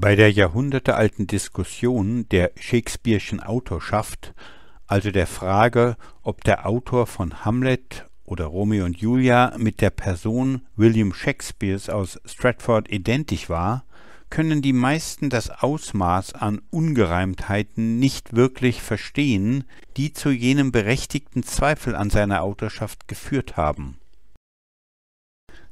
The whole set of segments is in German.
Bei der jahrhundertealten Diskussion der Shakespeare'schen Autorschaft, also der Frage, ob der Autor von Hamlet oder Romeo und Julia mit der Person William Shakespeares aus Stratford identisch war, können die meisten das Ausmaß an Ungereimtheiten nicht wirklich verstehen, die zu jenem berechtigten Zweifel an seiner Autorschaft geführt haben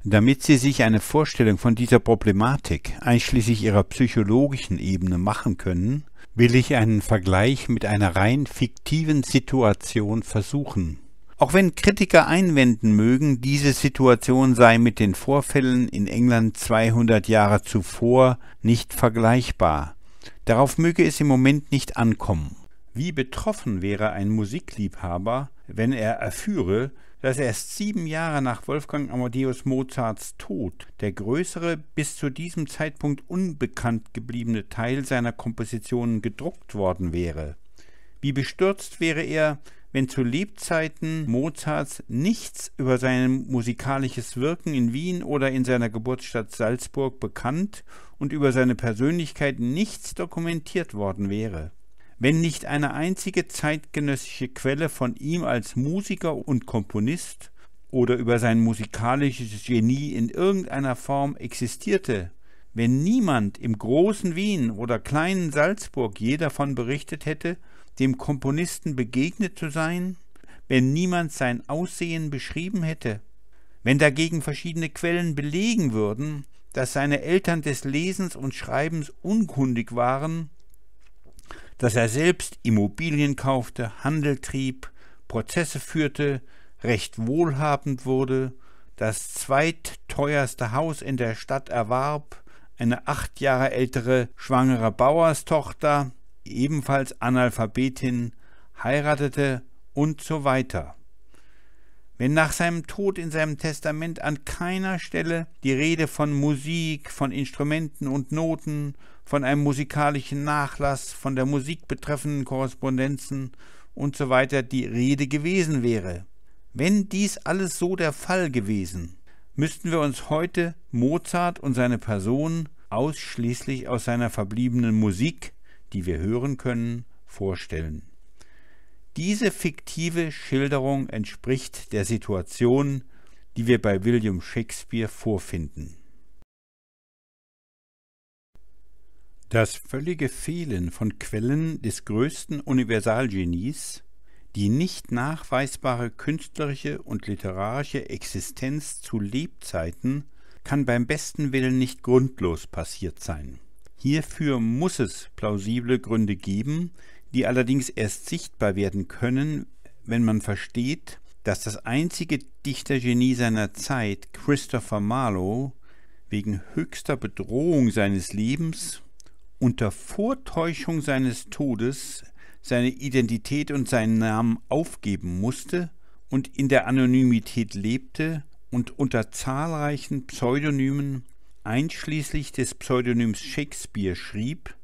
damit Sie sich eine Vorstellung von dieser Problematik einschließlich ihrer psychologischen Ebene machen können, will ich einen Vergleich mit einer rein fiktiven Situation versuchen. Auch wenn Kritiker einwenden mögen, diese Situation sei mit den Vorfällen in England 200 Jahre zuvor nicht vergleichbar. Darauf möge es im Moment nicht ankommen. Wie betroffen wäre ein Musikliebhaber, wenn er erführe, dass erst sieben Jahre nach Wolfgang Amadeus Mozarts Tod der größere, bis zu diesem Zeitpunkt unbekannt gebliebene Teil seiner Kompositionen gedruckt worden wäre. Wie bestürzt wäre er, wenn zu Lebzeiten Mozarts nichts über sein musikalisches Wirken in Wien oder in seiner Geburtsstadt Salzburg bekannt und über seine Persönlichkeit nichts dokumentiert worden wäre. Wenn nicht eine einzige zeitgenössische Quelle von ihm als Musiker und Komponist oder über sein musikalisches Genie in irgendeiner Form existierte, wenn niemand im großen Wien oder kleinen Salzburg je davon berichtet hätte, dem Komponisten begegnet zu sein, wenn niemand sein Aussehen beschrieben hätte, wenn dagegen verschiedene Quellen belegen würden, dass seine Eltern des Lesens und Schreibens unkundig waren, dass er selbst Immobilien kaufte, Handel trieb, Prozesse führte, recht wohlhabend wurde, das zweitteuerste Haus in der Stadt erwarb, eine acht Jahre ältere schwangere Bauerstochter, ebenfalls Analphabetin, heiratete und so weiter. Wenn nach seinem Tod in seinem Testament an keiner Stelle die Rede von Musik, von Instrumenten und Noten, von einem musikalischen Nachlass, von der Musik betreffenden Korrespondenzen usw. So die Rede gewesen wäre. Wenn dies alles so der Fall gewesen, müssten wir uns heute Mozart und seine Person ausschließlich aus seiner verbliebenen Musik, die wir hören können, vorstellen. Diese fiktive Schilderung entspricht der Situation, die wir bei William Shakespeare vorfinden. Das völlige Fehlen von Quellen des größten Universalgenies, die nicht nachweisbare künstlerische und literarische Existenz zu Lebzeiten, kann beim besten Willen nicht grundlos passiert sein. Hierfür muss es plausible Gründe geben, die allerdings erst sichtbar werden können, wenn man versteht, dass das einzige Dichtergenie seiner Zeit, Christopher Marlowe, wegen höchster Bedrohung seines Lebens unter Vortäuschung seines Todes seine Identität und seinen Namen aufgeben musste und in der Anonymität lebte und unter zahlreichen Pseudonymen einschließlich des Pseudonyms Shakespeare schrieb,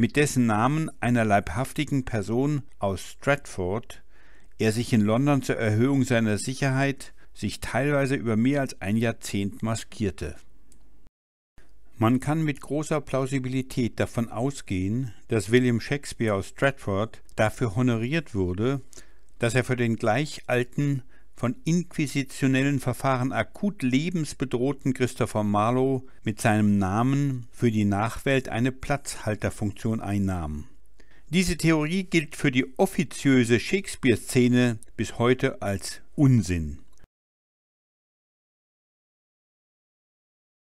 mit dessen Namen einer leibhaftigen Person aus Stratford er sich in London zur Erhöhung seiner Sicherheit sich teilweise über mehr als ein Jahrzehnt maskierte. Man kann mit großer Plausibilität davon ausgehen, dass William Shakespeare aus Stratford dafür honoriert wurde, dass er für den gleich alten von inquisitionellen Verfahren akut lebensbedrohten Christopher Marlowe mit seinem Namen für die Nachwelt eine Platzhalterfunktion einnahm. Diese Theorie gilt für die offiziöse Shakespeare-Szene bis heute als Unsinn.